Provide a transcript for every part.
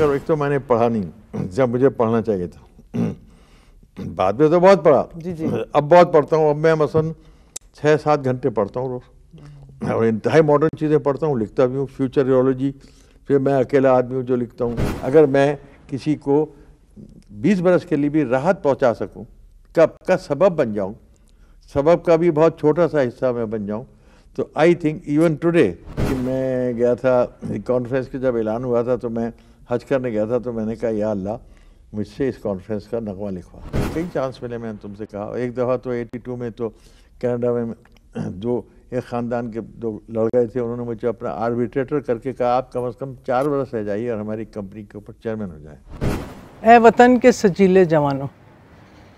मगर एक तो मैंने पढ़ा नहीं जब मुझे पढ़ना चाहिए था बाद में तो बहुत पढ़ा जी जी अब बहुत पढ़ता हूँ अब मैं मसन छः सात घंटे पढ़ता हूँ रोज और इंतहाई मॉडर्न चीज़ें पढ़ता हूँ लिखता भी हूँ रियोलॉजी फिर मैं अकेला आदमी हूँ जो लिखता हूँ अगर मैं किसी को बीस बरस के लिए भी राहत पहुँचा सकूँ कब का सबब बन जाऊँ सबब का भी बहुत छोटा सा हिस्सा मैं बन जाऊँ तो आई थिंक इवन टुडे कि मैं गया था कॉन्फ्रेंस के जब ऐलान हुआ था तो मैं हज करने गया था तो मैंने कहा या अल्लाह मुझसे इस कॉन्फ्रेंस का नगमा लिखवा कई चांस मिले मैंने तुमसे कहा एक दफ़ा तो 82 में तो कनाडा में दो एक ख़ानदान के दो गए थे उन्होंने मुझे अपना आर्बिट्रेटर करके कहा आप कम अज़ कम चार बरस रह जाइए और हमारी कंपनी के ऊपर चेयरमैन हो जाए ए वतन के सचीले जवानों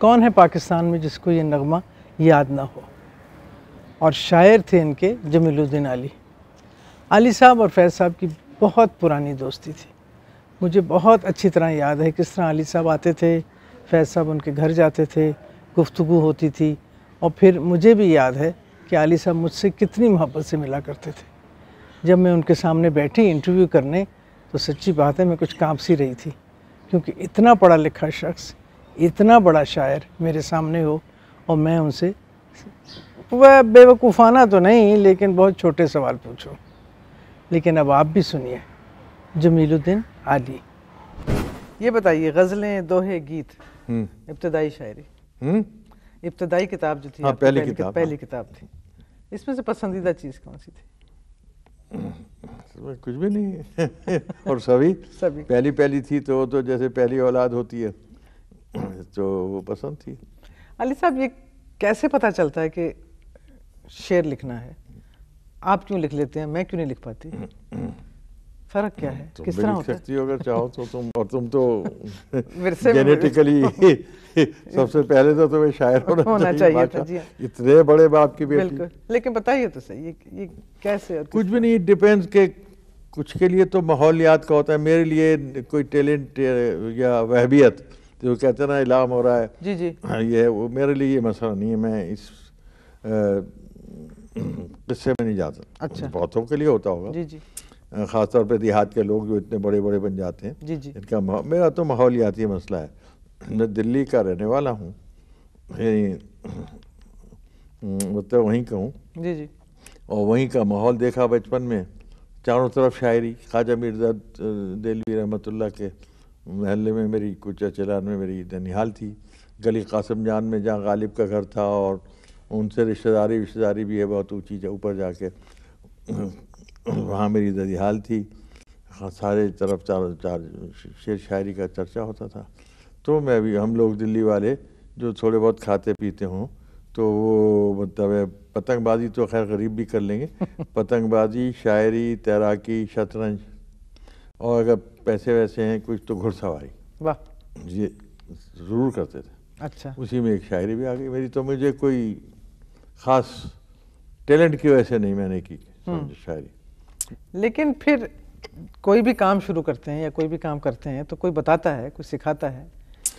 कौन है पाकिस्तान में जिसको ये नगमा याद ना हो और शायर थे इनके जमीलुद्दीन अली अली साहब और फैज साहब की बहुत पुरानी दोस्ती थी मुझे बहुत अच्छी तरह याद है किस तरह अली साहब आते थे फैज साहब उनके घर जाते थे गुफ्तु होती थी और फिर मुझे भी याद है कि अली साहब मुझसे कितनी मोहब्बत से मिला करते थे जब मैं उनके सामने बैठी इंटरव्यू करने तो सच्ची बात है मैं कुछ काँप सी रही थी क्योंकि इतना पढ़ा लिखा शख्स इतना बड़ा शायर मेरे सामने हो और मैं उनसे वह बेवकूफ़ाना तो नहीं लेकिन बहुत छोटे सवाल पूछो लेकिन अब आप भी सुनिए जमीलुद्दीन आदि ये बताइए गज़लें दोहे गीत हम्म। इब्तदाई शायरी हम्म। इब्तदाई किताब जो थी हाँ, पहली, पहली किताब पहली हाँ। किताब थी इसमें से पसंदीदा चीज़ कौन सी थी कुछ भी नहीं और सभी सभी पहली पहली थी तो तो जैसे पहली औलाद होती है तो वो पसंद थी अली साहब ये कैसे पता चलता है कि शेर लिखना है आप क्यों लिख लेते हैं मैं क्यों नहीं लिख पाती हम्म, फर्क क्या है किस तरह होता है अगर चाहो तो तुम और तुम तो जेनेटिकली सबसे पहले तो तुम्हें शायर होना, होना चाहिए, चाहिए था हाँ। हाँ। इतने बड़े बाप की बेटी लेकिन बताइए तो सही ये, ये कैसे कुछ भी नहीं डिपेंड्स के कुछ के लिए तो माहौलियात का होता है मेरे लिए कोई टैलेंट या वहबियत जो तो कहते हैं ना इलाम हो रहा है जी जी हाँ, ये वो मेरे लिए ये मसला नहीं है मैं इस किस्से में नहीं जाता अच्छा बहुतों के लिए होता होगा जी जी ख़ासतौर पर देहात के लोग जो इतने बड़े बड़े बन जाते हैं जी जी इनका मेरा तो माहौलियाती मसला है मैं दिल्ली का रहने वाला हूँ हम्म, मतलब वहीं का हूँ जी जी और वहीं का माहौल देखा बचपन में चारों तरफ शायरी ख्वाजा मिर्जा दिल्ली रहमत के महल में मेरी कुचा चलान में मेरी ननिहाल थी गली कासम जान में जहाँ गालिब का घर था और उनसे रिश्तेदारी रिश्तेदारी भी है बहुत ऊँची ऊपर जाके वहाँ मेरी ददिहाल थी सारे तरफ चार चार शेर शायरी का चर्चा होता था तो मैं भी हम लोग दिल्ली वाले जो थोड़े बहुत खाते पीते हों तो वो मतलब पतंगबाजी तो खैर गरीब भी कर लेंगे पतंगबाजी शायरी तैराकी शतरंज और अगर पैसे वैसे हैं कुछ तो घुड़सवारी वाह ये ज़रूर करते थे अच्छा उसी में एक शायरी भी आ गई मेरी तो मुझे कोई ख़ास टैलेंट की वजह से नहीं मैंने की हम्म। शायरी से लेकिन फिर कोई भी काम शुरू करते हैं या कोई भी काम करते हैं तो कोई बताता है कोई सिखाता है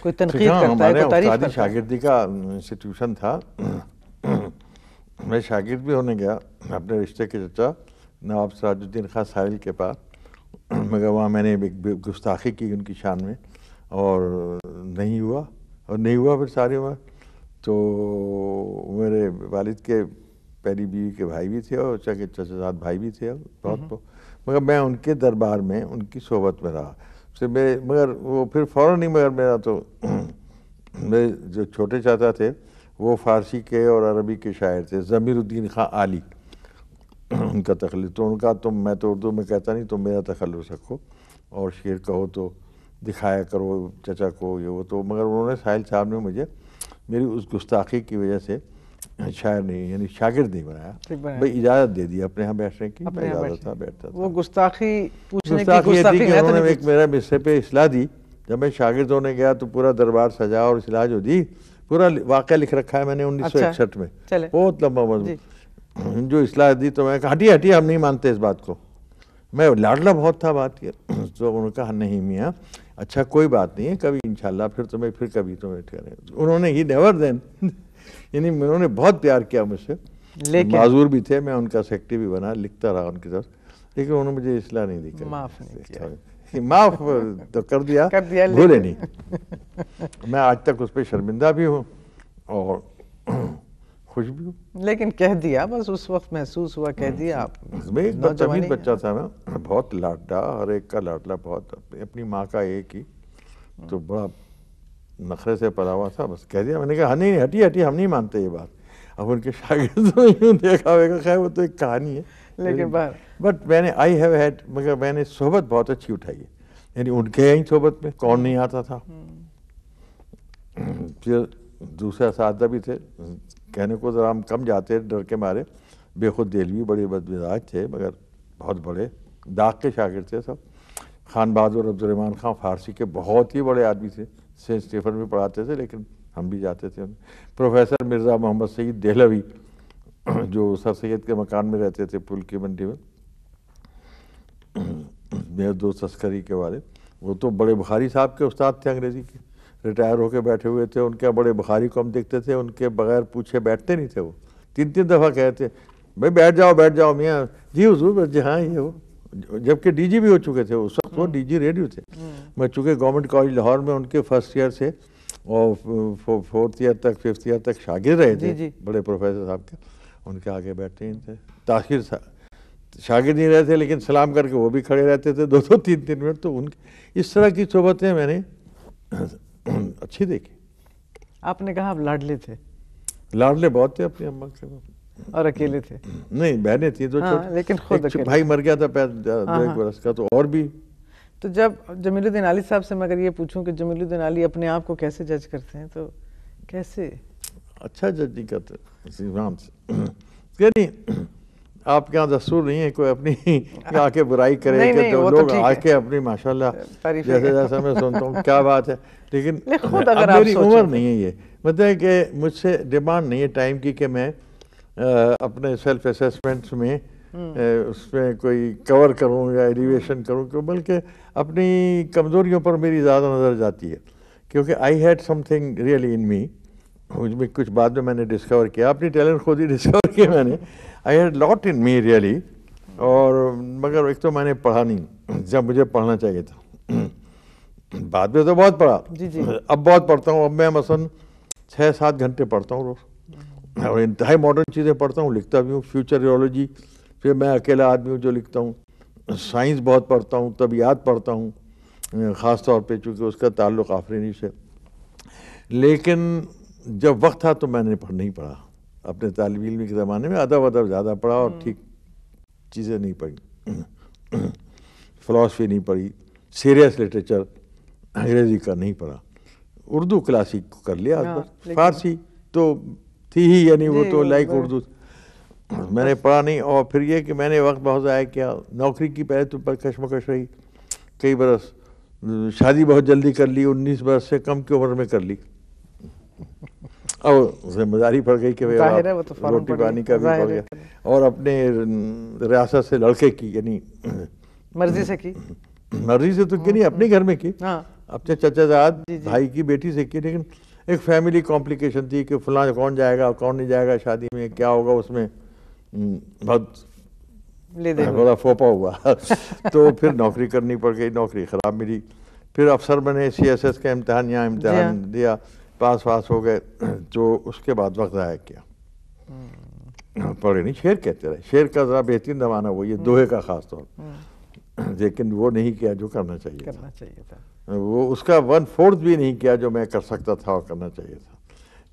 कोई तो तनकीद हाँ, करता है कोई तारीफ करता शागिर्दी का इंस्टीट्यूशन था मैं शागिर्द भी होने गया अपने रिश्ते के चचा नवाब सराजुद्दीन खान साहिल के पास मगर वहाँ मैंने एक गुस्ताखी की उनकी शान में और नहीं हुआ और नहीं हुआ फिर सारी उम्र तो मेरे वालिद के पहली बीवी के भाई भी थे और चके चचे साथ भाई भी थे बहुत हम्म। तो। मगर मैं उनके दरबार में उनकी सोबत में रहा फिर मेरे मगर वो फिर फ़ौर ही मगर मेरा तो मेरे जो छोटे चाचा थे वो फ़ारसी के और अरबी के शायर थे ज़मीरुद्दीन खां आली उनका तखल तो उनका तो मैं तो उर्दू में कहता नहीं तो मेरा तखल रखो और शेर कहो तो दिखाया करो चचा को ये वो तो मगर उन्होंने साहिल साहब ने मुझे मेरी उस गुस्ताखी की वजह से शायर अच्छा नहीं यानी शागिर नहीं बनाया भाई इजाज़त दे दी अपने यहाँ बैठने की अपने यहाँ बैठता था वो गुस्ताखी पूछने गुस्ताखी की गुस्ताखी थी तो उन्होंने एक मेरा मिस्से पे इसलाह दी जब मैं शागिर्द होने गया तो पूरा दरबार सजा और इसलाह जो दी पूरा वाक्य लिख रखा है मैंने उन्नीस सौ अच्छा, इकसठ में बहुत लंबा मजमून जो इसलाह दी तो मैं कहा हटिए हटिए हम नहीं मानते इस बात को मैं लाडला बहुत था बात की तो उन्होंने कहा नहीं मियाँ अच्छा कोई बात नहीं है कभी इंशाल्लाह फिर तुम्हें फिर कभी तुम्हें उन्होंने ही नेवर देन यानी उन्होंने बहुत प्यार किया मुझसे लेकिन माजूर भी थे मैं उनका सेक्रेटरी भी बना लिखता रहा उनके साथ लेकिन उन्होंने मुझे इसलाह नहीं दी माफ नहीं किया माफ तो कर दिया कर दिया भूले नहीं मैं आज तक उस पर शर्मिंदा भी हूँ और खुश भी हूँ लेकिन कह दिया बस उस वक्त महसूस हुआ कह दिया आप मैं एक बदतमीज बच्चा था ना बहुत लाडला हर एक का लाडला बहुत अपनी माँ का एक ही तो बड़ा नखरे से पड़ा हुआ था बस कह दिया मैंने कहा हाँ, नहीं हटी हटी हम नहीं मानते ये बात अब उनके शागि ने यूँ देखा होगा खैर वो तो एक कहानी है लेकिन बट मैंने आई हैव हैड मगर मैंने सोहबत बहुत अच्छी उठाई है यानी उनके यहीं सोहबत में कौन नहीं आता था हम्म। फिर दूसरा साधा भी थे कहने को ज़रा हम कम जाते डर के मारे बेखुद दिलवी बड़े बदमिजाज थे मगर बहुत बड़े दाग के शागिर थे सब खान बहादुर अब्दुलरहमान खान फारसी के बहुत ही बड़े आदमी थे सेंट स्टीफन भी पढ़ाते थे लेकिन हम भी जाते थे प्रोफेसर मिर्ज़ा मोहम्मद सईद देहलवी जो सर सैद के मकान में रहते थे पुल की मंडी में मेरे दोस्त तस्करी के वाले वो तो बड़े बुखारी साहब के उस्ताद थे अंग्रेज़ी के रिटायर होकर बैठे हुए थे उनके बड़े बुखारी को हम देखते थे उनके बगैर पूछे बैठते नहीं थे वो तीन तीन दफ़ा कहते भाई बैठ जाओ बैठ जाओ मियाँ जी हजूर जी हाँ ये वो जबकि भी हो चुके थे उस वक्त वो डीजी हम्म। रेडियो थे हम्म। मैं चूंकि गवर्नमेंट कॉलेज लाहौर में उनके फर्स्ट ईयर से और फोर्थ ईयर तक फिफ्थ ईयर तक शागिर रहे थे बड़े प्रोफेसर साहब के उनके आगे बैठे ही थे ताखिर साहब शागिर नहीं रहे थे लेकिन सलाम करके वो भी खड़े रहते थे दो दो तीन तीन मिनट तो उन इस तरह की सोबतें मैंने अच्छी देखी आपने कहा आप लाडले थे लाडले बहुत थे अपनी अम्मा के और अकेले थे नहीं बहने थी तो हाँ, लेकिन खुद एक भाई मर गया था हाँ, एक हाँ। बरस का तो और भी तो जब जमीलुद्दीन अली साहब से मैं अगर ये पूछूं कि जमीलुद्दीन अली अपने आप को कैसे जज करते हैं तो कैसे अच्छा जज नहीं करते राम से नहीं आपके यहाँ दस्तूर नहीं है कोई अपनी आके बुराई करे नहीं, नहीं, तो लोग तो आके अपनी माशाल्लाह जैसे जैसा मैं सुनता हूँ क्या बात है लेकिन खुद अगर मेरी उम्र तो। नहीं है ये मतलब कि मुझसे डिमांड नहीं है टाइम की कि मैं अपने सेल्फ असेसमेंट्स में हम्म। उसमें कोई कवर करूं या एलिवेशन करूं क्यों बल्कि अपनी कमज़ोरियों पर मेरी ज़्यादा नज़र जाती है क्योंकि I had something really in me उसमें कुछ बाद में मैंने डिस्कवर किया अपनी टैलेंट खुद ही डिस्कवर किया मैंने I had lot in me really और मगर एक तो मैंने पढ़ा नहीं जब मुझे पढ़ना चाहिए था बाद में तो बहुत पढ़ा जी जी अब बहुत पढ़ता हूँ अब मैं मसन छः सात घंटे पढ़ता हूँ रोज़ और इंतहाई मॉडर्न चीज़ें पढ़ता हूँ लिखता भी हूँ फ्यूचर रियोलॉजी फिर मैं अकेला आदमी हूँ जो लिखता हूँ साइंस बहुत पढ़ता हूँ तबियात पढ़ता हूँ ख़ास तौर पर चूँकि उसका ताल्लुक आफरीनी से लेकिन जब वक्त था तो मैंने पढ़ नहीं पढ़ा अपने तालब इलमी के ज़माने में अदब अदब ज़्यादा पढ़ा और हम्म। ठीक चीज़ें नहीं पढ़ी फलासफी नहीं पढ़ी सीरियस लिटरेचर अंग्रेज़ी का नहीं पढ़ा उर्दू क्लासिक कर लिया हाँ, फारसी तो थी ही यानी वो तो लाइक तो उर्दू मैंने पढ़ा नहीं और फिर ये कि मैंने वक्त बहुत ज़ाया किया नौकरी की पहले तो पर कशमकश रही कई बरस शादी बहुत जल्दी कर ली उन्नीस बरस से कम की उम्र में कर ली और जिम्मेदारी पड़ गई कि तो रोटी पानी का भी गया और अपने रियासत से लड़के की यानी मर्जी से की मर्जी से तो की नहीं अपने घर में की हाँ। अपने चाचा जाद भाई की बेटी से की लेकिन एक फैमिली कॉम्प्लिकेशन थी कि फलां कौन जाएगा कौन नहीं जाएगा शादी में क्या होगा उसमें हम्म, बहुत बड़ा फोपा हुआ तो फिर नौकरी करनी पड़ गई नौकरी ख़राब मिली फिर अफसर बने सी एस एस का इम्तहान यहाँ इम्तहान दिया पास पास हो गए तो उसके बाद वक्त आया क्या हम्म। हाँ, पढ़े नहीं शेर कहते रहे शेर का ज़रा बेहतरीन जमाना वो ये हम्म। दोहे का ख़ास तौर लेकिन वो नहीं किया जो करना चाहिए करना चाहिए था वो उसका वन फोर्थ भी नहीं किया जो मैं कर सकता था और करना चाहिए था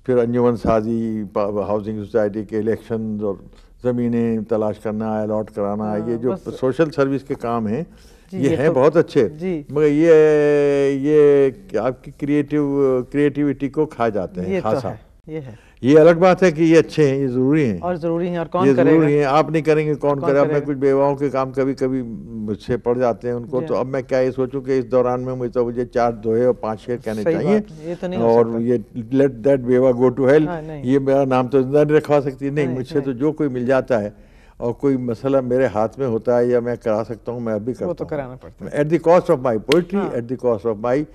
फिर अंजुमन साजी हाउसिंग सोसाइटी के इलेक्शन और ज़मीनें तलाश करना अलॉट कराना हाँ, ये जो सोशल सर्विस के काम हैं ये, ये हैं तो, बहुत अच्छे मगर ये ये आपकी क्रिएटिव क्रिएटिविटी को खा जाते हैं तो खासा तो है, ये है ये अलग बात है कि ये अच्छे हैं ये जरूरी हैं और जरूरी हैं और कौन ये जरूरी हैं आप नहीं करेंगे कौन, कौन करे मैं कुछ बेवाओं के काम कभी कभी मुझसे पड़ जाते हैं उनको तो अब मैं क्या ये सोचूं कि इस दौरान में मुझे तो मुझे चार दोहे और पांच शेर कहने चाहिए ये तो नहीं और ये लेट दैट बेवा गो टू हेल्थ ये मेरा नाम तो जिंदा नहीं रखवा सकती नहीं मुझसे तो जो कोई मिल जाता है और कोई मसला मेरे हाथ में होता है या मैं करा सकता हूँ मैं अभी तो करता हूँ at the cost of my poetry at the cost of my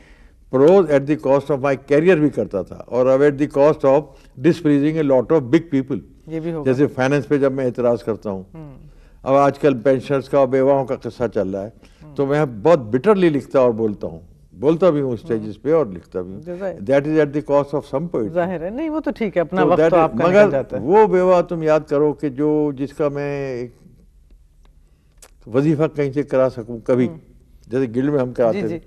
prose at the cost of my career भी करता था और अब at the cost of displeasing a lot of big people जैसे फाइनेंस पे जब मैं एतराज़ करता हूँ हम्म। अब आजकल पेंशनर्स का बेवाओं का किस्सा चल रहा है हम्म। तो मैं बहुत बिटरली लिखता और बोलता हूँ बोलता भी हूँ स्टेजेस हम्म। पे और लिखता भी that is at the cost of some point जाहिर है नहीं वो तो ठीक है अपना तो वक्त तो आपका मगर जाता है। वो बेवा तुम याद करो कि जो जिसका मैं एक वजीफा कहीं से करा सकूं कभी जैसे गिल्ड में हम कराते थे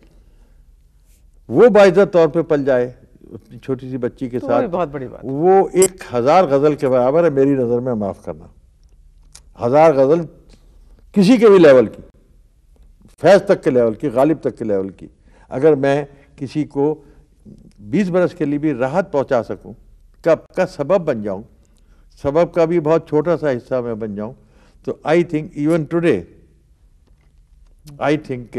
वो बाइजत तौर पे पल जाए छोटी सी बच्ची के तो साथ बहुत बड़ी बात वो एक हज़ार गज़ल के बराबर है मेरी नज़र में माफ़ करना हज़ार गज़ल किसी के भी लेवल की फैज़ तक के लेवल की गालिब तक के लेवल की अगर मैं किसी को बीस बरस के लिए भी राहत पहुँचा सकूँ कब का सबब बन जाऊँ सबब का भी बहुत छोटा सा हिस्सा मैं बन जाऊँ तो I think even today I think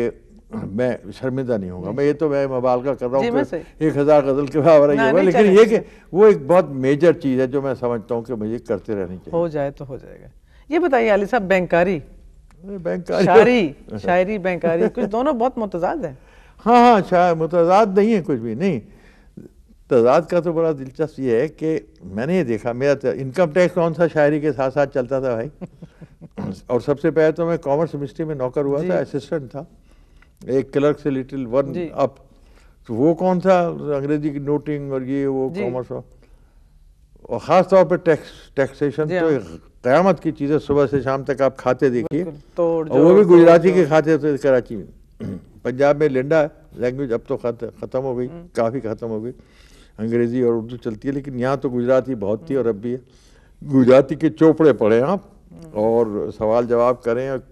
मैं शर्मिंदा नहीं होगा मैं ये तो मैं का कर रहा हूँ तो एक हज़ार गज़ल के बराबर ये हुआ लेकिन ये कि वो एक बहुत मेजर चीज़ है जो मैं समझता हूँ कि मुझे करते रहनी चाहिए हो जाए तो हो जाएगा ये बताइए अली साहब बैंकारी बैंकारी तो- शायरी शायरी बैंकारी कुछ दोनों बहुत मुतजाद है हाँ हाँ शायद मुतजाद नहीं है कुछ भी नहीं तजाद का तो बड़ा दिलचस्प ये है कि मैंने ये देखा मेरा इनकम टैक्स कौन सा शायरी के साथ साथ चलता था भाई और सबसे पहले तो मैं कॉमर्स मिनिस्ट्री में नौकर हुआ था असिस्टेंट था एक क्लर्क से लिटिल वन अप तो वो कौन था अंग्रेजी की नोटिंग और ये वो कॉमर्स और ख़ास तौर पर टैक्स टैक्सेशन तो हाँ। क़्यामत की चीज़ें सुबह से शाम तक आप खाते देखिए तो और वो भी गुजराती के खाते होते कराची में पंजाब में लेंडा लैंग्वेज अब तो ख़त्म हो गई हम्म। काफ़ी ख़त्म हो गई अंग्रेज़ी और उर्दू चलती है लेकिन यहाँ तो गुजराती बहुत थी और अब भी है गुजराती के चोपड़े पढ़े आप हम्म। और सवाल जवाब करें और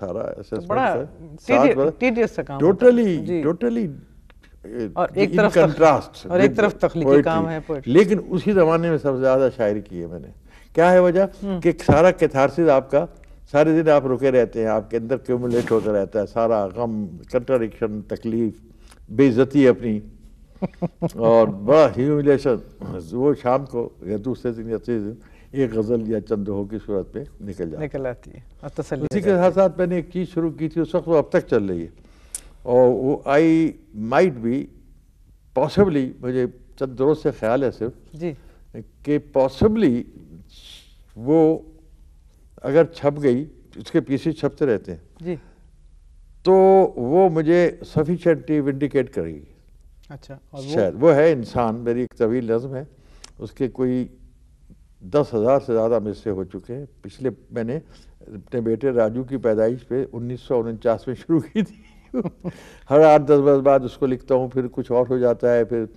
सारा असेसमेंट तो टोटली टोटली uh, और एक तरफ कंट्रास्ट और एक तरफ तखलीकी काम है लेकिन उसी जमाने में सबसे ज्यादा शायरी की है मैंने क्या है वजह हम्म। कि सारा कैथारसिस आपका सारे दिन आप रुके रहते हैं आपके अंदर क्यूमुलेट होकर रहता है सारा गम कंट्राडिक्शन तकलीफ बेइज्जती अपनी और बड़ा ह्यूमिलेशन वो शाम को या दूसरे दिन या तीसरे दिन एक गज़ल या चंद हो की सूरत पे निकल जाती निकल आती है और तसल्ली उसी के साथ साथ मैंने एक चीज़ शुरू की थी उस वक्त वो अब तक चल रही है और वो आई माइट भी पॉसिबली मुझे चंद रोज से ख्याल है सिर्फ जी कि पॉसिबली वो अगर छप गई उसके पीछे छपते रहते हैं जी तो वो मुझे सफिशेंटली विंडिकेट करेगी अच्छा और वो? शायद वो है इंसान मेरी एक तवील नज़म है उसके कोई दस हज़ार से ज़्यादा मिस्से हो चुके हैं पिछले मैंने अपने बेटे राजू की पैदाइश पे उन्नीस में शुरू की थी हर आठ दस बरस बाद उसको लिखता हूँ फिर कुछ और हो जाता है फिर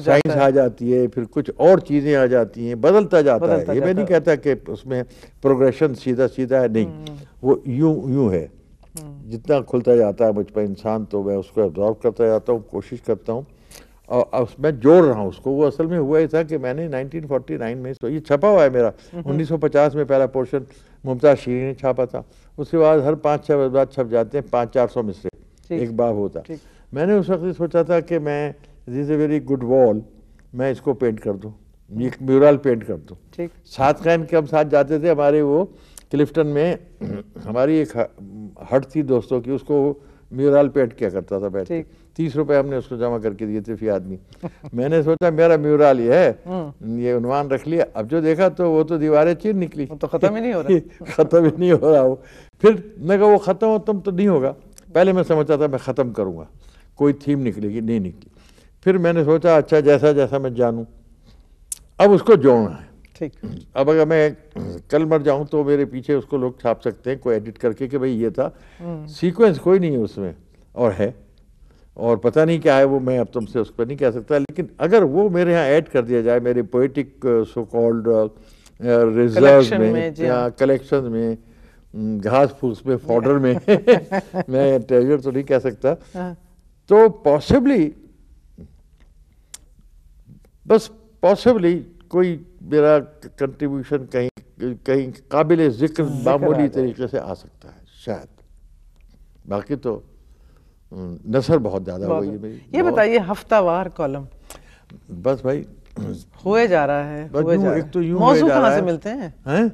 साइंस आ जाती है फिर कुछ और चीज़ें आ जाती हैं बदलता जाता बदलता है ये मैं नहीं कहता कि उसमें प्रोग्रेशन सीधा सीधा है नहीं हम्म। वो यूं यूं है हम्म। जितना खुलता जाता है मुझ पर इंसान तो मैं उसको एब्जॉर्व करता जाता हूँ कोशिश करता हूँ और मैं जोड़ रहा हूँ उसको वो असल में हुआ ही था कि मैंने 1949 में तो ये छपा हुआ है मेरा 1950 में पहला पोर्शन मुमताज शीरी ने छापा था उसके बाद हर पाँच छः बाद छप जाते हैं पाँच चार सौ मिसरे एक बाब होता मैंने उस वक्त सोचा था कि मैं this a very good wall मैं इसको पेंट कर दूँ एक म्यूरल पेंट कर दूँ साथ खैन के हम साथ जाते थे हमारे वो क्लिफ्टन में हमारी एक हट थी दोस्तों की उसको म्यूरल पेंट किया करता था बैठ तीस रुपए हमने उसको जमा करके दिए थे फी आदमी मैंने सोचा मेरा म्यूरल ये है हाँ। ये उनवान रख लिया अब जो देखा तो वो तो दीवारें चीर निकली तो ख़त्म ही नहीं हो रही ख़त्म ही नहीं हो रहा वो फिर मैं कहा वो ख़त्म वत्म तो नहीं होगा पहले मैं समझता था मैं ख़त्म करूँगा कोई थीम निकलेगी नहीं निकली फिर मैंने सोचा अच्छा जैसा जैसा मैं जानूँ अब उसको जोड़ना है ठीक अब अगर मैं कल मर जाऊं तो मेरे पीछे उसको लोग छाप सकते हैं कोई एडिट करके कि भाई ये था हम्म। सीक्वेंस कोई नहीं है उसमें और है और पता नहीं क्या है वो मैं अब तुमसे उस पर नहीं कह सकता लेकिन अगर वो मेरे यहाँ ऐड कर दिया जाए मेरे पोइटिक सो कॉल्ड रिजर्व में या कलेक्शन हाँ। में mm, घास फूस में फॉर्डर में मैं ट्रेजर तो नहीं कह सकता हाँ। तो पॉसिबली बस पॉसिबली कोई मेरा कंट्रीब्यूशन कहीं कहीं काबिल जिक्र मामूली तरीके से आ सकता है शायद बाकी तो हम्म, नसर बहुत ज़्यादा हुई है ये बताइए हफ्तावार कॉलम बस भाई हुए जा रहा है तो हुए जा एक तो यूं मौजू कहाँ से मिलते हैं हैं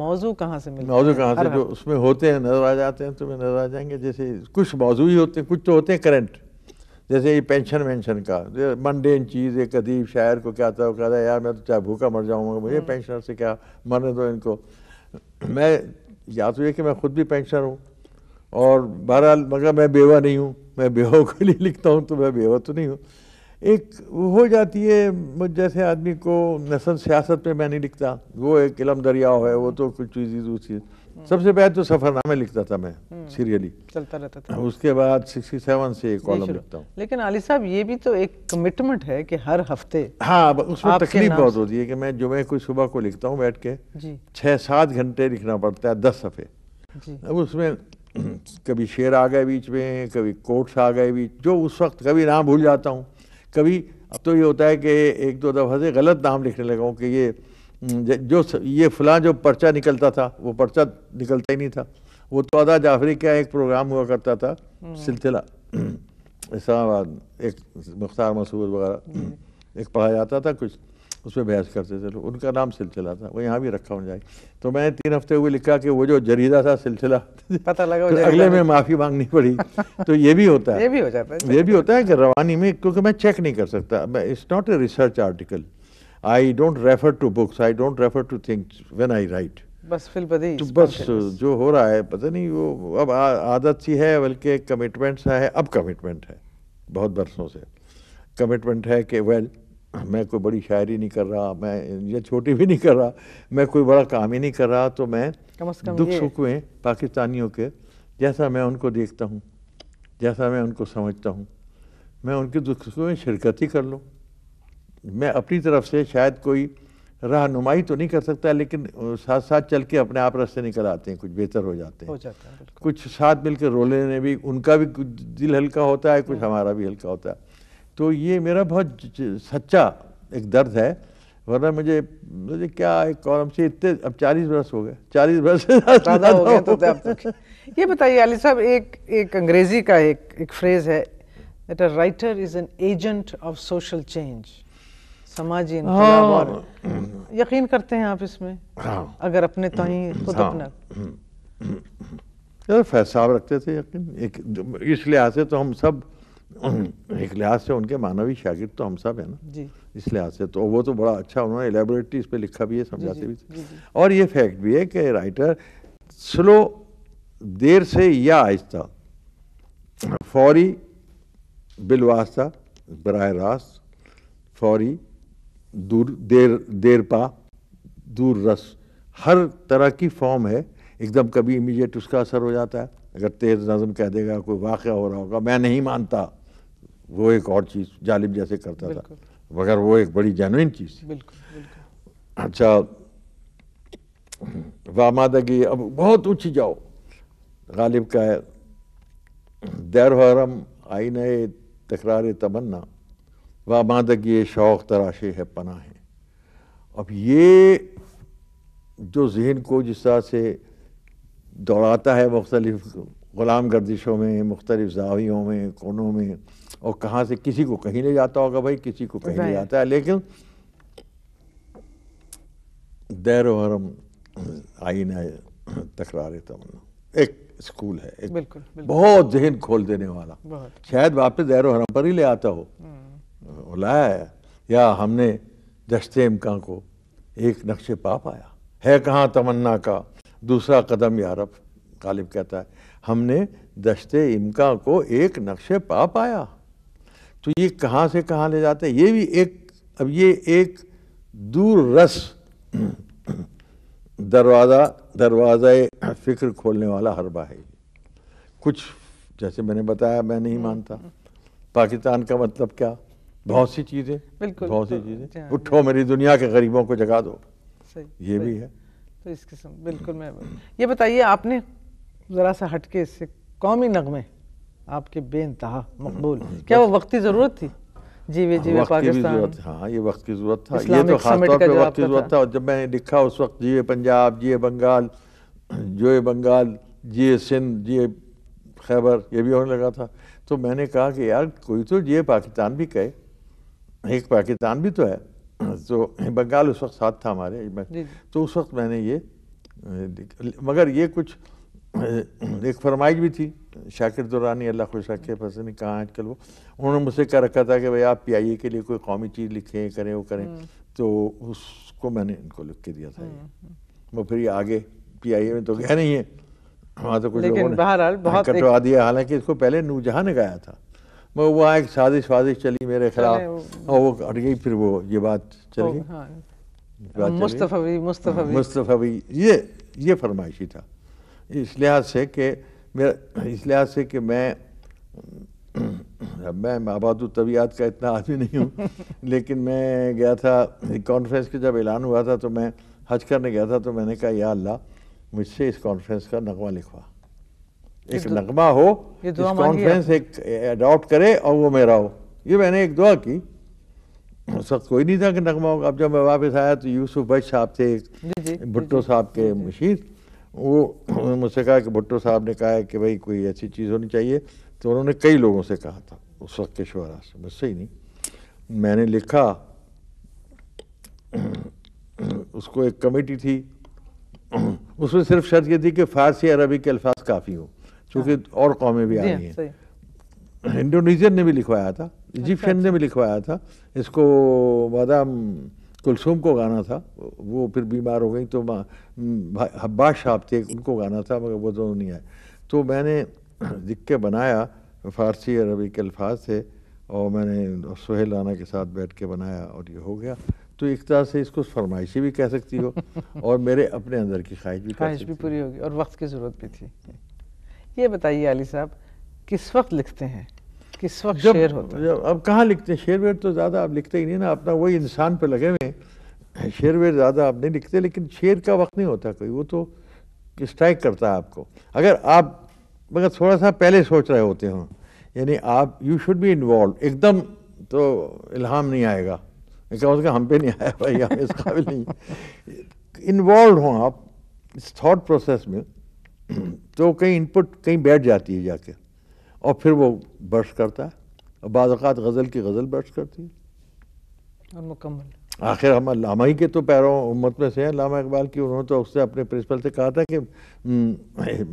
मौजू कहाँ से मिलते मौजू कहाँ से जो उसमें होते हैं नजर आ जाते हैं तुम्हें तो नजर आ जाएंगे जैसे कुछ मौजू ही होते हैं कुछ तो होते हैं करंट जैसे ये पेंशन वेंशन का मंडेन चीज़ एक अदीब शायर को क्या था वो कहता है यार मैं तो चाहे भूखा मर जाऊँगा मुझे पेंशनर हम्म। से क्या मरने दो इनको मैं या तो ये कि मैं खुद भी पेंशनर हूँ और बहरहाल मगर मैं बेवा नहीं हूँ मैं बेवा के लिए लिखता हूँ तो मैं बेवा तो नहीं हूँ एक हो जाती है मुझ जैसे आदमी को नसल सियासत पे मैं नहीं लिखता वो एक इलम दरिया है वो तो कुछ चीज़ दूसरी हम्म। सबसे पहले तो सफरनामे लिखता था मैं हम्म। सीरियली चलता रहता था उसके बाद 67 से एक कॉलम लिखता हूँ लेकिन आली साहब ये भी तो एक कमिटमेंट है कि हर हफ्ते हाँ उसमें तकलीफ बहुत होती है कि मैं जुमे को सुबह को लिखता हूँ बैठ के छः सात घंटे लिखना पड़ता है दस सफ़े अब उसमें कभी शेर आ गए बीच में कभी कोट्स आ गए बीच जो उस वक्त कभी नाम भूल जाता हूँ कभी अब तो ये होता है कि एक दो दफ़ा से गलत नाम लिखने लगा हूँ कि ये हम्म, जो ये फलां जो पर्चा निकलता था वो पर्चा निकलता ही नहीं था वो तो अदा जाफरी का एक प्रोग्राम हुआ करता था हम्म। सिलसिला इस्लामाबाद एक मुख्तार मसूद वगैरह हम्म, एक पढ़ा जाता था कुछ उसमें बहस करते थे तो उनका नाम सिलसिला था वो यहाँ भी रखा होना जाए तो मैंने तीन हफ्ते हुए लिखा कि वो जो जरीदा था सिलसिला पता लगा तो अगले में माफ़ी मांगनी पड़ी तो ये भी होता है ये भी हो जाता है ये भी होता है कि रवानी में क्योंकि मैं चेक नहीं कर सकता मैं it's not a research article I don't refer to books I don't refer to think when I write बस फिल तो बस जो हो रहा है पता नहीं वो अब आदत सी है बल्कि कमिटमेंट सा है अब कमिटमेंट है बहुत बरसों से कमिटमेंट है कि वेल well, मैं कोई बड़ी शायरी नहीं कर रहा मैं ये छोटी भी नहीं कर रहा मैं कोई बड़ा काम ही नहीं कर रहा तो मैं कम कम दुख सुख में पाकिस्तानियों के जैसा मैं उनको देखता हूँ जैसा मैं उनको समझता हूँ मैं उनके दुख सुख में शिरकत ही कर लूँ मैं अपनी तरफ से शायद कोई रहनुमाई तो नहीं कर सकता लेकिन साथ साथ चल के अपने आप रास्ते निकल आते हैं कुछ बेहतर हो जाते हैं हो जाता है कुछ साथ मिलकर रोले ने भी उनका भी दिल हल्का होता है कुछ हम्म। हमारा भी हल्का होता है तो ये मेरा बहुत सच्चा एक दर्द है वरना मुझे मुझे क्या एक कॉलम से इतने अब चालीस बरस हो गए चालीस बरस हो गया तो, तो ये बताइए अली साहब एक एक अंग्रेजी का एक एक फ्रेज है that a writer is an agent of social change समाजी और हाँ। यकीन करते हैं आप इसमें हाँ। अगर अपने तो ही खुद हाँ। अपना यार फैसला रखते थे यकीन एक इस लिहाज से तो हम सब एक लिहाज से उनके मानवीय शागिर्द तो हम सब है ना इस लिहाज से तो वो तो बड़ा अच्छा उन्होंने एलेबोरेटली इस पर लिखा भी है समझाते भी थे और ये फैक्ट भी है कि राइटर स्लो देर से या आहिस्ता फौरी बिलवास्ता बरह रास्त फौरी दूर देर देर पा दूर रस हर तरह की फॉर्म है एकदम कभी इमीडिएट उसका असर हो जाता है अगर तेज नज़म कह देगा कोई वाक़ हो रहा होगा मैं नहीं मानता वो एक और चीज़ जालिब जैसे करता था मगर वो एक बड़ी जेनविन चीज़ थी अच्छा वामादगी अब बहुत ऊँची जाओ गालिब का है दैर हरम आइन तकरार तमन्ना वामादगी शौक़ तराशे है पना है अब ये जो जहन को जिस तरह से दौड़ाता है मुख्तलिफ ग़ुलाम गर्दिशों में मुख्तलिफ जावियों में कोनों में और कहाँ से किसी को कहीं ले जाता होगा भाई किसी को कहीं ले जाता है लेकिन दैर वरम आइन है तकरार तमन्ना एक स्कूल है एक बिल्कुल, बिल्कुल। बहुत जहन खोल देने वाला शायद वापस दैर वरम पर ही ले आता हो हम्म। लाया है या हमने दस्ते इमकान को एक नक्शे पा पाया है कहाँ तमन्ना का दूसरा कदम यारब गालिब कहता है हमने दशते इमका को एक नक्शे पा पाया तो ये कहाँ से कहाँ ले जाते ये भी एक अब ये एक दूर रस दरवाज़ा दरवाज़ा फ़िक्र खोलने वाला हरबा है कुछ जैसे मैंने बताया मैं नहीं हम्म। मानता पाकिस्तान का मतलब क्या बहुत सी चीज़ें बहुत सी चीज़ें उठो मेरी दुनिया के गरीबों को जगा दो ये भी है तो इस किस्म बिल्कुल मैं ये बताइए आपने ज़रा सा हटके इससे कौमी नगमे आपके बेनतहा मकबूल क्या वो वक्ती ज़रूरत थी जीवे जीवे पाकिस्तान हाँ ये वक्त की ज़रूरत था ये तो खासतौर पर वक्त की ज़रूरत था और जब मैंने लिखा उस वक्त जिए पंजाब जिए बंगाल जोए बंगाल जिए सिंध जिए खैबर ये भी होने लगा था तो मैंने कहा कि यार कोई तो जिए पाकिस्तान भी कहे एक पाकिस्तान भी तो है तो बंगाल उस वक्त साथ था हमारे तो उस वक्त मैंने ये मगर ये कुछ एक फरमाइश भी थी शाकिर दुरानी अल्लाह खुश रखे पता नहीं कहाँ आजकल वो उन्होंने मुझसे कह रखा था कि भाई आप पी के लिए कोई कौमी चीज़ लिखें करें वो करें हम्म। तो उसको मैंने इनको लिख के दिया था हम्म, हम्म। वो फिर ये आगे पी में तो गया नहीं है वहाँ तो कुछ लोगों ने बहरहाल बहुत कटवा दिया हालांकि इसको पहले नूरजहाँ ने गाया था मैं वहाँ एक साजिश वाजिश चली मेरे खिलाफ और वो हट गई फिर वो ये बात चल गई मुस्तफ़ी हाँ। मुस्तफ़ी मुस्तफ़ी हाँ, ये ये फरमाइशी था इस लिहाज से कि मेरा इस लिहाज से कि मैं मैं आबाद तबीयात का इतना आदमी नहीं हूँ लेकिन मैं गया था कॉन्फ्रेंस के जब ऐलान हुआ था तो मैं हज करने गया था तो मैंने कहा या अल्लाह मुझसे इस कॉन्फ्रेंस का नगवा लिखवा एक नगमा हो कॉन्फ्रेंस एक अडॉप्ट करे और वो मेरा हो ये मैंने एक दुआ की उस वक्त कोई नहीं था कि नगमा होगा अब जब मैं वापस आया तो यूसुफ बच साहब थे भुट्टो साहब के मुशीर वो मुझसे कहा कि भुट्टो साहब ने कहा है कि भाई कोई ऐसी चीज़ होनी चाहिए तो उन्होंने कई लोगों से कहा था उस वक्त के शुरा से मुझसे ही नहीं मैंने लिखा उसको एक कमेटी थी उसमें सिर्फ शर्त ये थी कि फ़ारसी अरबी के अल्फाज काफ़ी हों चूँकि और कौमें भी आ रही हैं इंडोनेशियन ने भी लिखवाया था अच्छा। इजिप्शियन ने भी लिखवाया था इसको वादा कुलसुम को गाना था वो फिर बीमार हो गई तो हब्बास साहब थे उनको गाना था मगर वो तो नहीं आए तो मैंने के बनाया फ़ारसी अरबी के अल्फाज थे और मैंने सुहेल राना के साथ बैठ के बनाया और ये हो गया तो एक तरह से इसको फरमाइशी भी कह सकती हो और मेरे अपने अंदर की ख्वाहिश भी ख्वाहिश भी पूरी होगी और वक्त की ज़रूरत भी थी ये बताइए अली साहब किस वक्त लिखते हैं किस वक्त जब, शेर होता है अब कहाँ लिखते हैं शेर वेर तो ज़्यादा आप लिखते ही नहीं ना अपना वही इंसान पे लगे हुए शेर वेर ज़्यादा आप नहीं लिखते लेकिन शेर का वक्त नहीं होता कोई वो तो स्ट्राइक करता है आपको अगर आप मगर थोड़ा सा पहले सोच रहे होते हो यानी आप यू शुड बी इन्वॉल्व एकदम तो इल्हाम नहीं आएगा कम से हम पे नहीं आया भाई हम इस काबिल नहीं इन्वॉल्व हों आप इस थाट प्रोसेस में तो कहीं इनपुट कहीं बैठ जाती है जाके और फिर वो बर्श करता है और बाज़ात गज़ल की गज़ल बर्श करती है मुकम्मल आखिर हम लामा ही के तो पैरों उम्मत में से हैं लामा इकबाल की उन्होंने तो उससे अपने प्रिंसिपल से कहा था कि हम्म,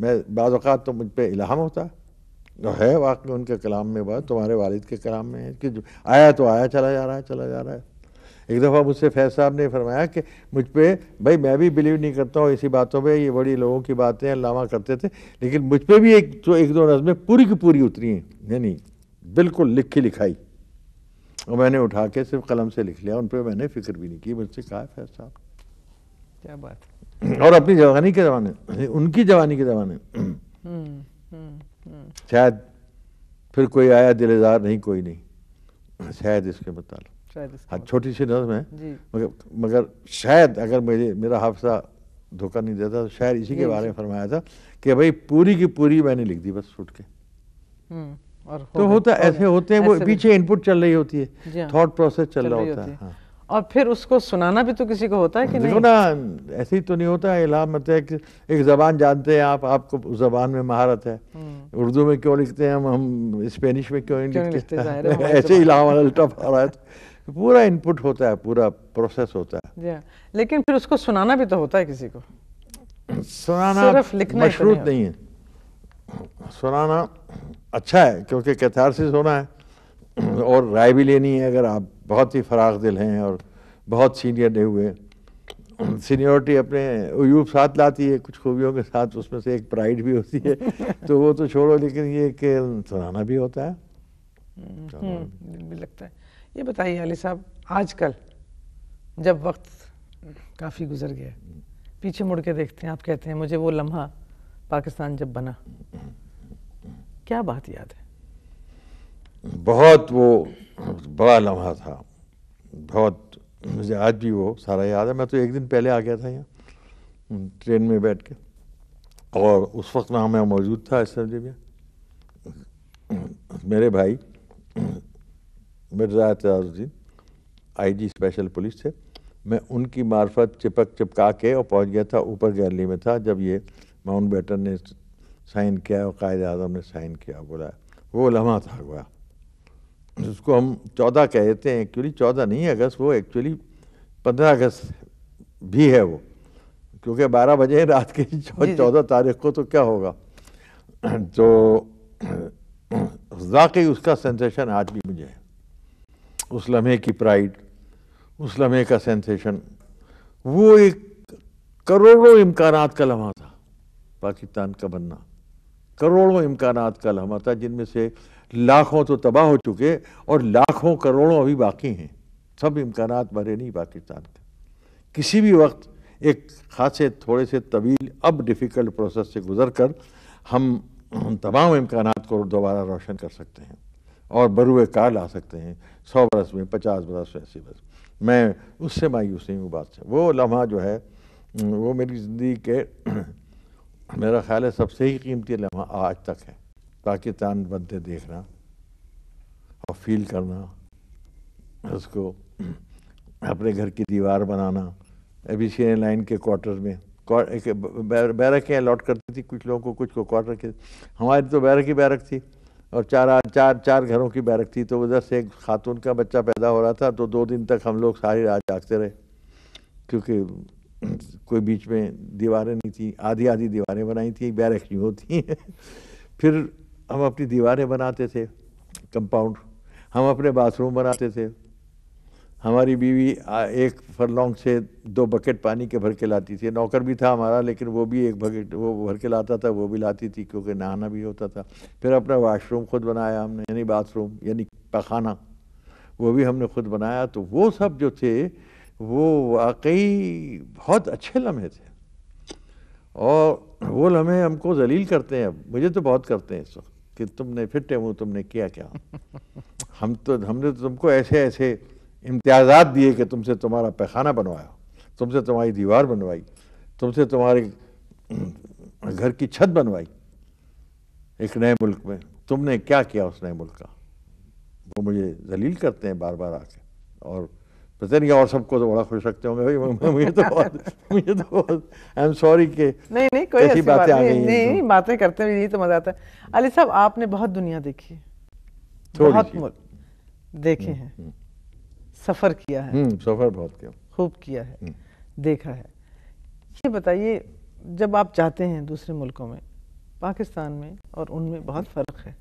मैं बाज़ात तो मुझ पर इलाम होता है जो तो है वाकई उनके कलाम में बात तुम्हारे वालिद के कलाम में है कि आया तो आया चला जा रहा है चला जा रहा है एक दफ़ा मुझसे फैज साहब ने फरमाया कि मुझ पर भाई मैं भी बिलीव नहीं करता हूँ इसी बातों पर ये बड़ी लोगों की बातें लामा करते थे लेकिन मुझ पर भी एक जो एक दो नज़में पूरी की पूरी उतरी हैं यानी बिल्कुल लिखी लिखाई और मैंने उठा के सिर्फ कलम से लिख लिया उन पर मैंने फिक्र भी नहीं की मुझसे कहा फैज साहब क्या बात और अपनी जवानी के जमाने उनकी जवानी के जमाने हम्म, हम्म, हम्म। शायद फिर कोई आया दिलेदार नहीं कोई नहीं शायद इसके मुताबिक हाँ छोटी सी नज़म है मगर मगर शायद अगर मेरे मेरा हाफसा धोखा नहीं देता तो शायद इसी के बारे में फरमाया था कि भाई पूरी की पूरी मैंने लिख दी बस छूट के हम्म, और हो तो होता हो ऐसे होते हैं वो पीछे इनपुट चल रही होती है थॉट प्रोसेस हाँ। चल रहा होता है हाँ। और फिर उसको सुनाना भी तो किसी को होता है कि नहीं ना ऐसे ही तो नहीं होता है इलाम मतलब एक, एक जबान जानते हैं आप आपको उस जबान में महारत है हम्म। उर्दू में क्यों लिखते हैं हम हम स्पेनिश में क्यों नहीं लिखते ऐसे ही इलाम अल्टा रहा है तो पूरा इनपुट होता है पूरा प्रोसेस होता है लेकिन फिर उसको सुनाना भी तो होता है किसी को सुनाना सिर्फ लिखना तो मशरूत नहीं है सुनाना अच्छा है क्योंकि कैथारसिस होना है और राय भी लेनी है अगर आप बहुत ही फराग दिल हैं और बहुत सीनियर नहीं हुए सीनियरिटी अपने यूब साथ लाती है कुछ खूबियों के साथ उसमें से एक प्राइड भी होती है तो वो तो छोड़ो लेकिन ये कि सुनाना भी होता है हम्म, हम्म, लगता है ये बताइए अली साहब आजकल जब वक्त काफ़ी गुजर गया पीछे मुड़ के देखते हैं आप कहते हैं मुझे वो लम्हा पाकिस्तान जब बना क्या बात याद है बहुत वो बड़ा लम्हा था बहुत मुझे आज भी वो सारा याद है मैं तो एक दिन पहले आ गया था यहाँ ट्रेन में बैठ के और उस वक्त वहाँ मैं मौजूद था इस सब्जी में मेरे भाई Mirza Etrajuddin IG special police थे मैं उनकी मार्फत चिपक चिपका के और पहुंच गया था ऊपर गैलरी में था जब ये माउंट बैटन ने साइन किया और कायद आजम ने साइन किया बोला वो लम्हा था हुआ उसको हम चौदह कहते हैं एक्चुअली चौदह नहीं अगस्त वो एक्चुअली पंद्रह अगस्त भी है वो क्योंकि बारह बजे रात के चौदह तारीख को तो क्या होगा तो वाकई उसका सेंसेशन आज भी उस लम्हे की प्राइड उस लम्हे का सेंसेशन वो एक करोड़ों इम्कान का लम्हा था पाकिस्तान का बनना करोड़ों इम्कान का लम्हा था जिनमें से लाखों तो तबाह हो चुके और लाखों करोड़ों अभी बाकी हैं सब इम्कान भरे नहीं पाकिस्तान के किसी भी वक्त एक खासे थोड़े से तवील अब डिफ़िकल्ट प्रोसेस से गुजर कर हम तमाम इम्कान को दोबारा रोशन कर सकते हैं और बरुए कार ला सकते हैं सौ बरस में पचास बरस में अस्सी बरस मैं उससे मायूस नहीं हूँ बात से वो लम्हा जो है वो मेरी ज़िंदगी के मेरा ख्याल है सबसे ही कीमती लम्हा आज तक है पाकिस्तान बनते देखना और फील करना उसको अपने घर की दीवार बनाना ए बी सी लाइन के क्वार्टर में बैरकें अलॉट करती थी कुछ लोगों को कुछ को क्वार्टर के हमारी तो बैरक ही बैरक थी और चार चार चार घरों की बैरक थी तो उधर से एक खातून का बच्चा पैदा हो रहा था तो दो दिन तक हम लोग सारी रात जागते रहे क्योंकि कोई बीच में दीवारें नहीं थी आधी आधी दीवारें बनाई थी बैरक नहीं होती फिर हम अपनी दीवारें बनाते थे कंपाउंड हम अपने बाथरूम बनाते थे हमारी बीवी एक फरलोंग से दो बकेट पानी के भर के लाती थी नौकर भी था हमारा लेकिन वो भी एक बकेट वो भर के लाता था वो भी लाती थी क्योंकि नहाना भी होता था फिर अपना वाशरूम खुद बनाया हमने यानी बाथरूम यानी पखाना वो भी हमने खुद बनाया तो वो सब जो थे वो वाकई बहुत अच्छे लम्हे थे और वो लम्हे हमको जलील करते हैं अब मुझे तो बहुत करते हैं इस वक्त कि तुमने फिर वो तुमने किया क्या हम तो हमने तो तुमको ऐसे ऐसे इम्तियाजात दिए कि तुमसे तुम्हारा पैखाना बनवाया तुमसे तुम्हारी दीवार बनवाई तुमसे तुम्हारे हम्म, घर की छत बनवाई एक नए मुल्क में तुमने क्या किया उस नए मुल्क का वो मुझे जलील करते हैं बार बार आके और पता नहीं और सबको तो बड़ा खुश रखते होंगे भाई मुझे तो बहुत मुझे तो बहुत आई एम सॉरी के नहीं नहीं कोई ऐसी बातें बात, नहीं, नहीं, नहीं बातें करते हुए यही तो मजा आता है अली साहब आपने बहुत दुनिया देखी है बहुत मुल्क देखे हम्म, हैं हम्म। सफ़र किया है हम्म, सफ़र बहुत किया खूब किया है हम्म। देखा है ये बताइए जब आप जाते हैं दूसरे मुल्कों में पाकिस्तान में और उनमें बहुत फ़र्क है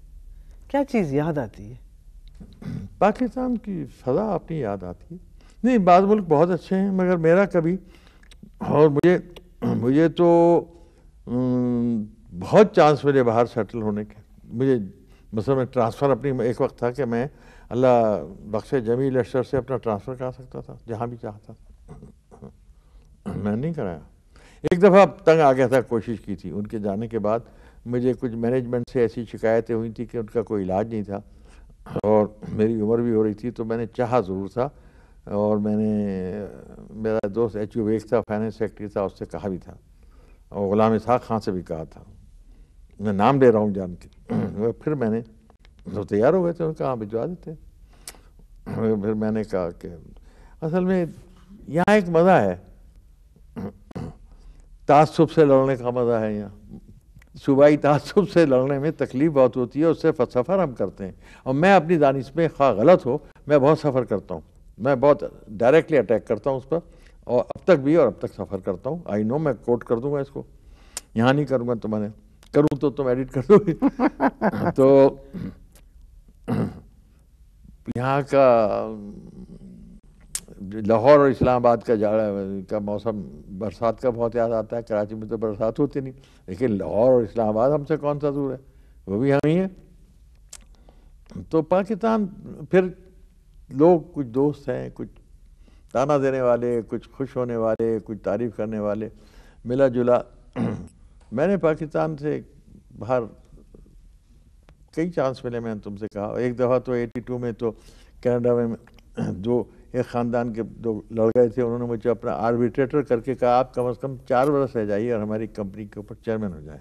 क्या चीज़ याद आती है पाकिस्तान की सज़ा अपनी याद आती है नहीं बाद मुल्क बहुत अच्छे हैं मगर मेरा कभी और मुझे मुझे तो बहुत चांस मिले बाहर सेटल होने के मुझे मतलब मैं ट्रांसफ़र अपनी एक वक्त था कि मैं अल्लाह बख्शे जमील अशर से अपना ट्रांसफ़र करा सकता था जहाँ भी चाहता था मैंने नहीं कराया एक दफ़ा तंग आ गया था कोशिश की थी उनके जाने के बाद मुझे कुछ मैनेजमेंट से ऐसी शिकायतें हुई थी कि उनका कोई इलाज नहीं था और मेरी उम्र भी हो रही थी तो मैंने चाहा ज़रूर था और मैंने मेरा दोस्त एच यू वेग था फाइनेंस सेक्रेटरी था उससे कहा भी था और गुलाम इसहाक खां से भी कहा था मैं नाम ले रहा हूँ जान के फिर मैंने तो तैयार हो गए थे उन्होंने कहा भिजवा देते फिर मैंने कहा कि असल में यहाँ एक मज़ा है तासुब से लड़ने का मज़ा है यहाँ सूबाई तासुब से लड़ने में तकलीफ बहुत होती है उससे सफ़र हम करते हैं और मैं अपनी दानिश में खा गलत हो मैं बहुत सफ़र करता हूँ मैं बहुत डायरेक्टली अटैक करता हूँ उस पर और अब तक भी और अब तक सफ़र करता हूँ आई नो मैं कोट कर दूंगा इसको यहाँ नहीं करूँगा तुम्हारे तो करूँ तो तुम एडिट कर दोगे तो यहाँ का लाहौर और इस्लामाबाद का जाड़ा का मौसम बरसात का बहुत याद आता है कराची में तो बरसात होती नहीं लेकिन लाहौर और इस्लामाबाद हमसे कौन सा दूर है वो भी हम ही हैं तो पाकिस्तान फिर लोग कुछ दोस्त हैं कुछ ताना देने वाले कुछ खुश होने वाले कुछ तारीफ़ करने वाले मिला जुला मैंने पाकिस्तान से बाहर कई चांस मिले मैंने तुमसे कहा एक दफ़ा तो 82 में तो कनाडा में दो एक ख़ानदान के दो लड़के थे उन्होंने मुझे अपना आर्बिट्रेटर करके कहा आप कम अज़ कम चार बरस रह जाइए और हमारी कंपनी के ऊपर चेयरमैन हो जाए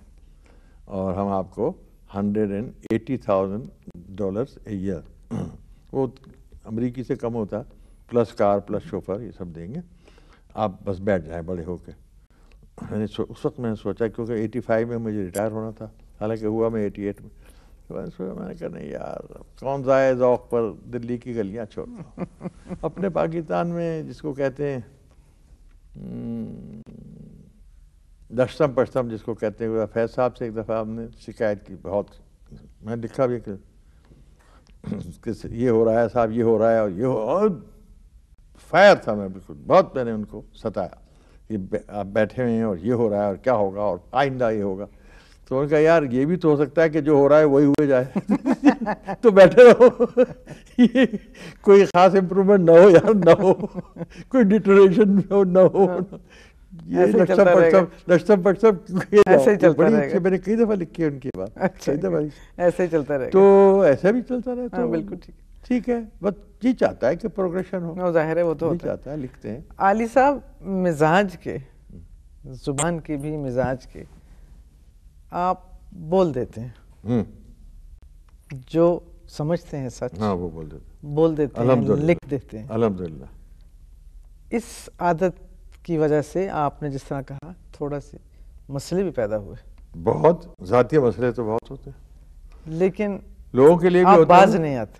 और हम आपको hundred and eighty thousand dollars a year वो अमरीकी से कम होता प्लस कार प्लस शोफर ये सब देंगे आप बस बैठ जाए बड़े होके मैंने उस वक्त मैंने सोचा क्योंकि 85 में मुझे रिटायर होना था हालांकि हुआ मैं 88 में बस तो फिर मैंने कहा नहीं यार कौन सा है जौक पर दिल्ली की गलियां छोड़ो अपने पाकिस्तान में जिसको कहते हैं हम्म, दशम पश्चम जिसको कहते हैं फैज साहब से एक दफ़ा हमने शिकायत की बहुत मैंने लिखा भी कि ये हो रहा है साहब ये हो रहा है और ये हो फायर था मैं बिल्कुल बहुत मैंने उनको सताया कि आप बैठे हुए हैं और ये हो रहा है और क्या होगा और आइंदा ये होगा तो उन्होंने कहा यार ये भी तो हो सकता है कि जो हो रहा है वही हुए जाए तो बैठे रहो कोई ख़ास इम्प्रूवमेंट ना हो यार ना हो कोई डिटोरेशन हो ना हो हाँ। ये नक्शा पटसब ऐसे ही चलता मैंने कई दफ़ा लिखी है उनकी बात अच्छा, कई दफ़ा ऐसे ही चलता रहे तो ऐसा भी चलता रहे तो हाँ, बिल्कुल ठीक ठीक है बस जी चाहता है कि प्रोग्रेशन हो हाँ, जाहिर है वो तो चाहता है लिखते हैं आली साहब मिजाज के जुबान के भी मिजाज के आप बोल देते हैं हम्म। जो समझते हैं सच हाँ वो बोल देते बोल देते हैं लिख देते हैं अलहमदुल्ला इस आदत की वजह से आपने जिस तरह कहा थोड़ा से मसले भी पैदा हुए बहुत जातीय मसले तो बहुत होते हैं लेकिन लोगों के लिए भी बाज नहीं आते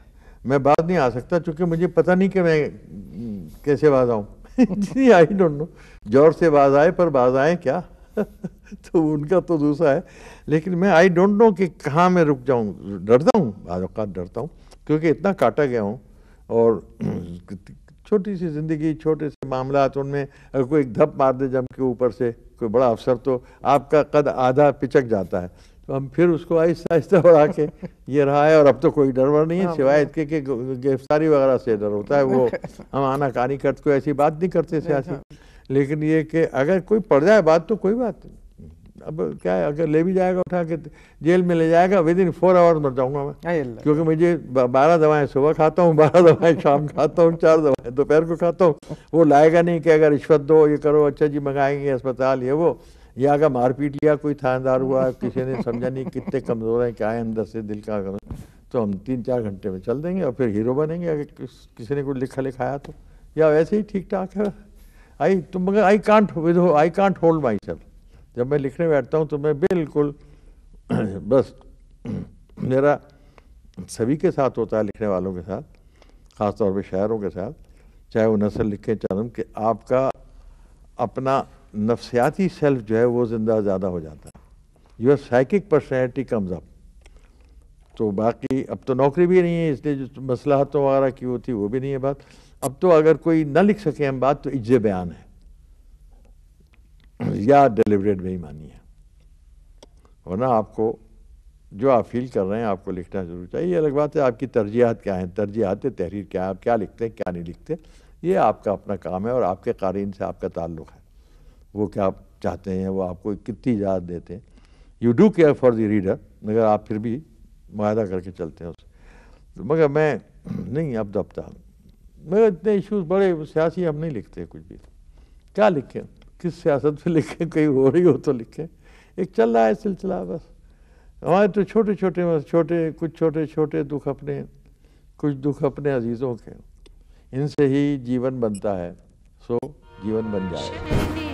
मैं बाज नहीं आ सकता क्योंकि मुझे पता नहीं कि मैं कैसे बाज आऊं आई डोंट नो जोर से बाज आए पर बाज आए क्या तो उनका तो दूसरा है लेकिन मैं आई डोंट नो कि कहाँ मैं रुक जाऊँ डरता हूँ बाज़ात डरता हूँ क्योंकि इतना काटा गया हूँ और छोटी सी ज़िंदगी छोटे से मामला उनमें अगर कोई एक धप मार दे जम के ऊपर से कोई बड़ा अफसर तो आपका कद आधा पिचक जाता है तो हम फिर उसको आहिस्ता आहिस्ता बढ़ा के ये रहा है और अब तो कोई डर वर नहीं है हाँ, सिवाय हाँ। इसके कि गिरफ्तारी वगैरह से डर होता है वो हम आना कानी करते कोई ऐसी बात नहीं करते सियासी हाँ। लेकिन ये कि अगर कोई पड़ जाए बात तो कोई बात नहीं अब क्या है अगर ले भी जाएगा उठा के जेल में ले जाएगा विद इन फोर आवर्स मर जाऊंगा मैं क्योंकि मुझे बारह दवाएं सुबह खाता हूँ बारह दवाएं शाम खाता हूँ चार दवाएं दोपहर को खाता हूँ वो लाएगा नहीं कि अगर रिश्वत दो ये करो अच्छा जी मंगाएंगे अस्पताल ये वो या अगर मारपीट लिया कोई थानेदार हुआ किसी ने समझा नहीं कितने कमज़ोर हैं क्या है अंदर से दिल का तो हम तीन चार घंटे में चल देंगे और फिर हीरो बनेंगे अगर किसी ने कुछ लिखा लिखाया तो या वैसे ही ठीक ठाक है आई तुम मगर I can't with I can't hold myself जब मैं लिखने बैठता हूँ तो मैं बिल्कुल बस मेरा सभी के साथ होता है लिखने वालों के साथ ख़ासतौर पर शायरों के साथ चाहे वो नसल लिखें चाहे कि आपका अपना नफसियाती सेल्फ जो है वो जिंदा ज़्यादा हो जाता है your psychic personality comes up तो बाकी अब तो नौकरी भी नहीं है इसलिए जो मसलाहतों वगैरह की होती वो भी नहीं है बात अब तो अगर कोई ना लिख सके हम बात तो इज्जे बयान है या डेलिबरेट बेईमानी है वरना आपको जो आप फील कर रहे हैं आपको लिखना जरूर चाहिए अलग बात है आपकी तरजीहत क्या हैं तरजीहत तहरीर क्या है आप क्या लिखते हैं क्या नहीं लिखते ये आपका अपना काम है और आपके कारीन से आपका ताल्लुक है वो क्या आप चाहते हैं वो आपको कितनी इजाज़त देते हैं you do care for the reader मगर आप फिर भी माह करके चलते हैं उससे तो मगर मैं नहीं अब दबता तो तो हूँ मेरे इतने इश्यूज बड़े सियासी हम नहीं लिखते कुछ भी क्या लिखें किस सियासत पे लिखें कहीं हो रही हो तो लिखें एक चल रहा है सिलसिला बस हमारे तो छोटे छोटे बस छोटे कुछ छोटे छोटे दुख अपने कुछ दुख अपने अजीज़ों के इनसे ही जीवन बनता है सो जीवन बन जाए